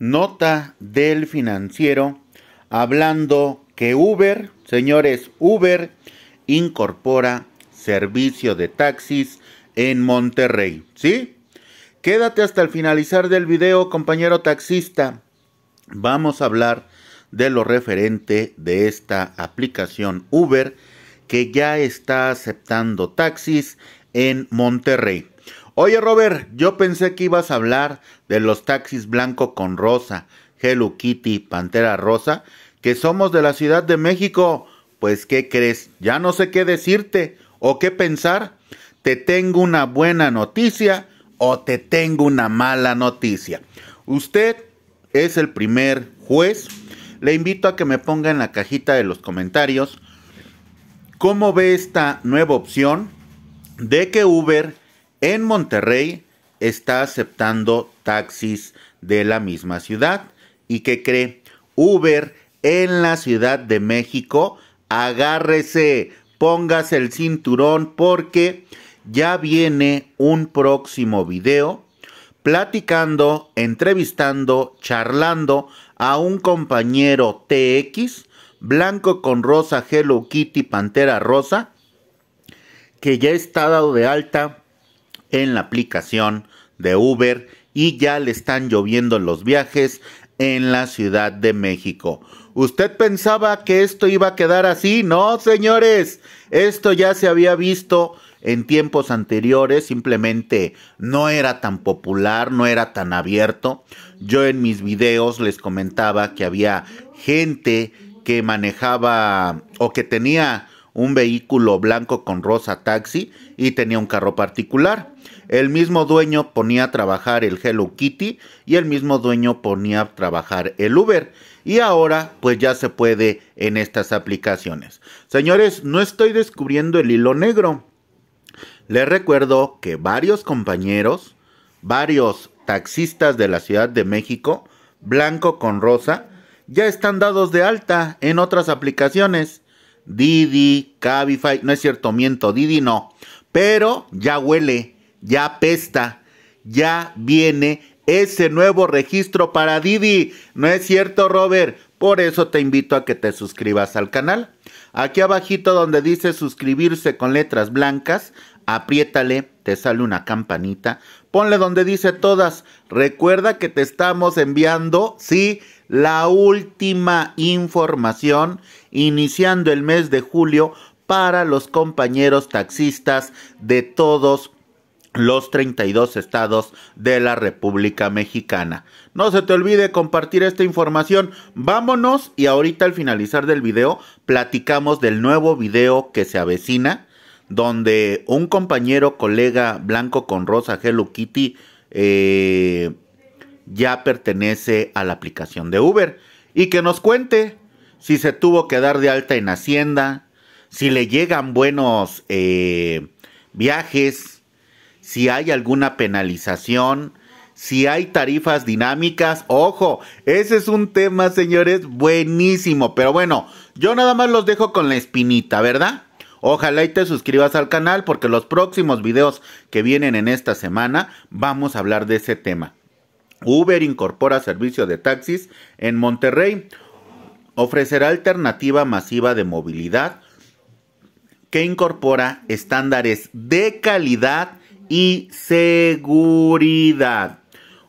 Nota del financiero hablando que Uber, señores, Uber incorpora servicio de taxis en Monterrey, ¿sí? Quédate hasta el finalizar del video, compañero taxista. Vamos a hablar de lo referente de esta aplicación Uber que ya está aceptando taxis en Monterrey. Oye Robert, yo pensé que ibas a hablar de los taxis blanco con rosa, Hello Kitty, Pantera Rosa, que somos de la Ciudad de México. Pues, ¿qué crees? Ya no sé qué decirte o qué pensar. Te tengo una buena noticia o te tengo una mala noticia. Usted es el primer juez. Le invito a que me ponga en la cajita de los comentarios cómo ve esta nueva opción de que Uber en Monterrey está aceptando taxis de la misma ciudad. ¿Y que cree? Uber en la Ciudad de México. Agárrese, póngase el cinturón porque ya viene un próximo video platicando, entrevistando, charlando a un compañero TX, blanco con rosa, Hello Kitty, pantera rosa, que ya está dado de alta en la aplicación de Uber y ya le están lloviendo los viajes en la Ciudad de México. ¿Usted pensaba que esto iba a quedar así? No, señores, esto ya se había visto en tiempos anteriores, simplemente no era tan popular, no era tan abierto. Yo en mis videos les comentaba que había gente que manejaba o que tenía un vehículo blanco con rosa taxi y tenía un carro particular. El mismo dueño ponía a trabajar el Hello Kitty y el mismo dueño ponía a trabajar el Uber. Y ahora pues ya se puede en estas aplicaciones. Señores, no estoy descubriendo el hilo negro. Les recuerdo que varios compañeros, varios taxistas de la Ciudad de México, blanco con rosa, ya están dados de alta en otras aplicaciones Didi, Cabify, no es cierto, miento, Didi no, pero ya huele, ya pesta, ya viene ese nuevo registro para Didi, no es cierto, Robert, por eso te invito a que te suscribas al canal. Aquí abajito donde dice suscribirse con letras blancas, apriétale, te sale una campanita. Ponle donde dice todas. Recuerda que te estamos enviando, sí, la última información iniciando el mes de julio para los compañeros taxistas de todos los 32 estados de la República Mexicana. No se te olvide compartir esta información. Vámonos y ahorita al finalizar del video platicamos del nuevo video que se avecina donde un compañero colega blanco con rosa Hello Kitty eh, ya pertenece a la aplicación de Uber y que nos cuente si se tuvo que dar de alta en Hacienda, si le llegan buenos eh, viajes, si hay alguna penalización, si hay tarifas dinámicas. Ojo, ese es un tema, señores, buenísimo. Pero bueno, yo nada más los dejo con la espinita, ¿verdad? Ojalá y te suscribas al canal porque los próximos videos que vienen en esta semana vamos a hablar de ese tema. Uber incorpora servicio de taxis en Monterrey. Ofrecerá alternativa masiva de movilidad que incorpora estándares de calidad y seguridad.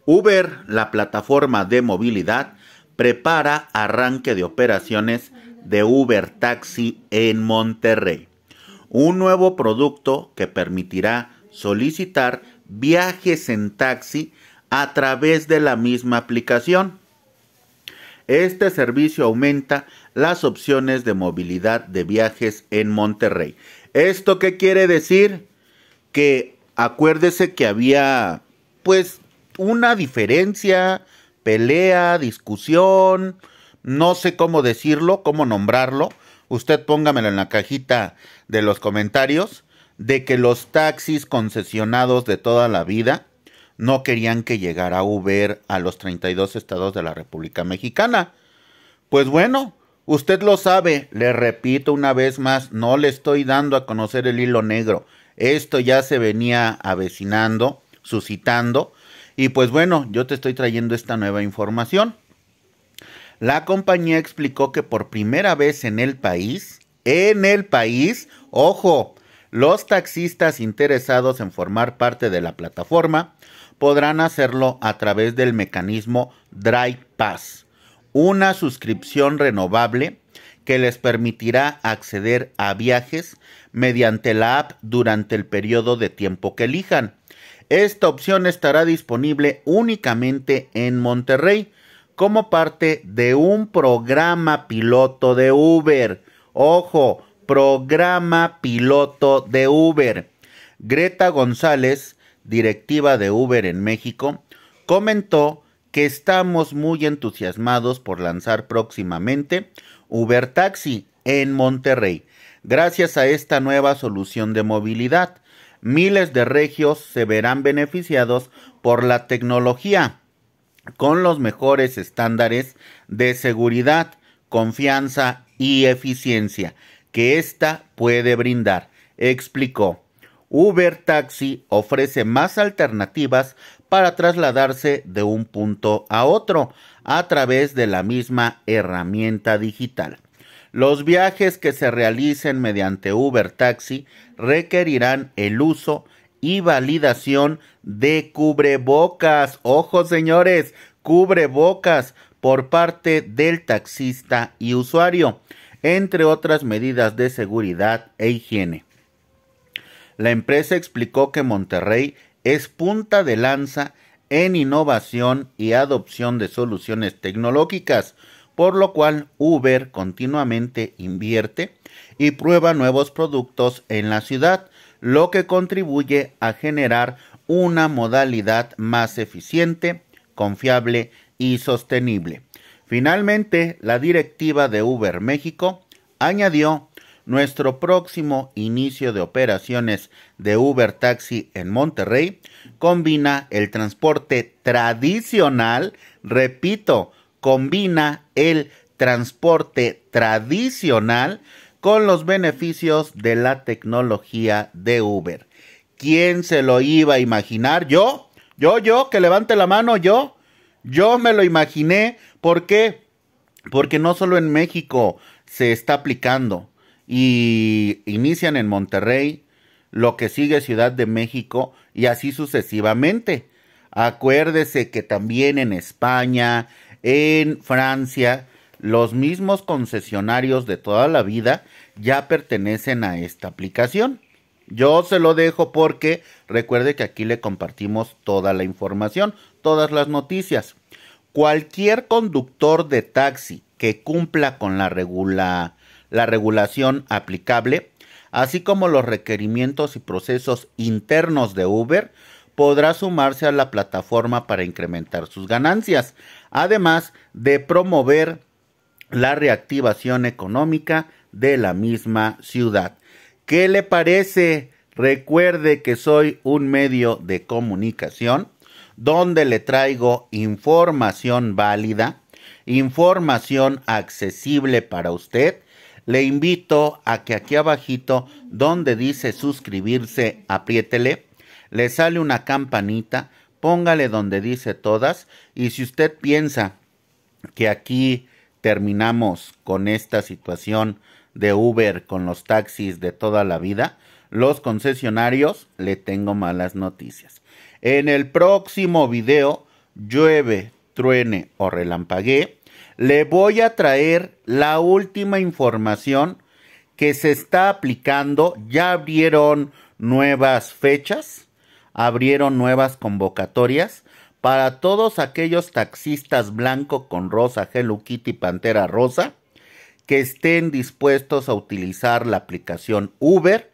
Uber, la plataforma de movilidad, prepara arranque de operaciones de Uber Taxi en Monterrey. Un nuevo producto que permitirá solicitar viajes en taxi a través de la misma aplicación. Este servicio aumenta las opciones de movilidad de viajes en Monterrey. ¿Esto qué quiere decir? Que acuérdese que había pues una diferencia, pelea, discusión, no sé cómo decirlo, cómo nombrarlo. Usted póngamelo en la cajita de los comentarios de que los taxis concesionados de toda la vida no querían que llegara Uber a los 32 estados de la República Mexicana. Pues bueno, usted lo sabe, le repito una vez más, no le estoy dando a conocer el hilo negro. Esto ya se venía avecinando, suscitando, y pues bueno, yo te estoy trayendo esta nueva información. La compañía explicó que por primera vez en el país, en el país, ojo, los taxistas interesados en formar parte de la plataforma podrán hacerlo a través del mecanismo Drive Pass, una suscripción renovable que les permitirá acceder a viajes mediante la app durante el periodo de tiempo que elijan. Esta opción estará disponible únicamente en Monterrey como parte de un programa piloto de Uber. Ojo, programa piloto de Uber. Greta González, directiva de Uber en México, comentó que estamos muy entusiasmados por lanzar próximamente Uber Taxi en Monterrey. Gracias a esta nueva solución de movilidad, miles de regios se verán beneficiados por la tecnología con los mejores estándares de seguridad, confianza y eficiencia que ésta puede brindar, explicó. Uber Taxi ofrece más alternativas para trasladarse de un punto a otro a través de la misma herramienta digital. Los viajes que se realicen mediante Uber Taxi requerirán el uso y validación de cubrebocas. ojos señores, cubrebocas por parte del taxista y usuario, entre otras medidas de seguridad e higiene. La empresa explicó que Monterrey es punta de lanza en innovación y adopción de soluciones tecnológicas, por lo cual Uber continuamente invierte y prueba nuevos productos en la ciudad, lo que contribuye a generar una modalidad más eficiente, confiable y sostenible. Finalmente, la directiva de Uber México añadió nuestro próximo inicio de operaciones de Uber Taxi en Monterrey combina el transporte tradicional, repito, combina el transporte tradicional con los beneficios de la tecnología de Uber. ¿Quién se lo iba a imaginar? Yo, yo, yo, que levante la mano, yo, yo me lo imaginé. ¿Por qué? Porque no solo en México se está aplicando, y inician en Monterrey, lo que sigue Ciudad de México y así sucesivamente. Acuérdese que también en España, en Francia, los mismos concesionarios de toda la vida ya pertenecen a esta aplicación. Yo se lo dejo porque recuerde que aquí le compartimos toda la información, todas las noticias. Cualquier conductor de taxi que cumpla con la regula la regulación aplicable, así como los requerimientos y procesos internos de Uber, podrá sumarse a la plataforma para incrementar sus ganancias, además de promover la reactivación económica de la misma ciudad. ¿Qué le parece? Recuerde que soy un medio de comunicación donde le traigo información válida, información accesible para usted le invito a que aquí abajito, donde dice suscribirse, apriétele, le sale una campanita, póngale donde dice todas y si usted piensa que aquí terminamos con esta situación de Uber, con los taxis de toda la vida, los concesionarios, le tengo malas noticias. En el próximo video, llueve, truene o relampaguee, le voy a traer la última información que se está aplicando. Ya abrieron nuevas fechas, abrieron nuevas convocatorias para todos aquellos taxistas blanco con rosa, Hello y Pantera Rosa, que estén dispuestos a utilizar la aplicación Uber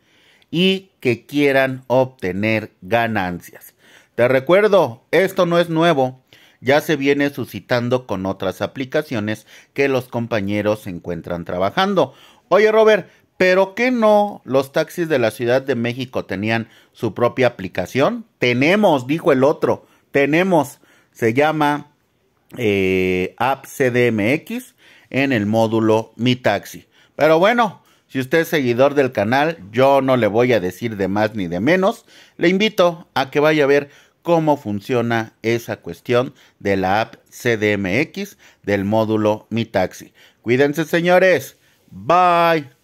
y que quieran obtener ganancias. Te recuerdo, esto no es nuevo ya se viene suscitando con otras aplicaciones que los compañeros se encuentran trabajando. Oye Robert, ¿pero qué no los taxis de la Ciudad de México tenían su propia aplicación? Tenemos, dijo el otro, tenemos. Se llama eh, App CDMX en el módulo Mi Taxi. Pero bueno, si usted es seguidor del canal, yo no le voy a decir de más ni de menos. Le invito a que vaya a ver cómo funciona esa cuestión de la app CDMX del módulo Mi Taxi. Cuídense señores. Bye.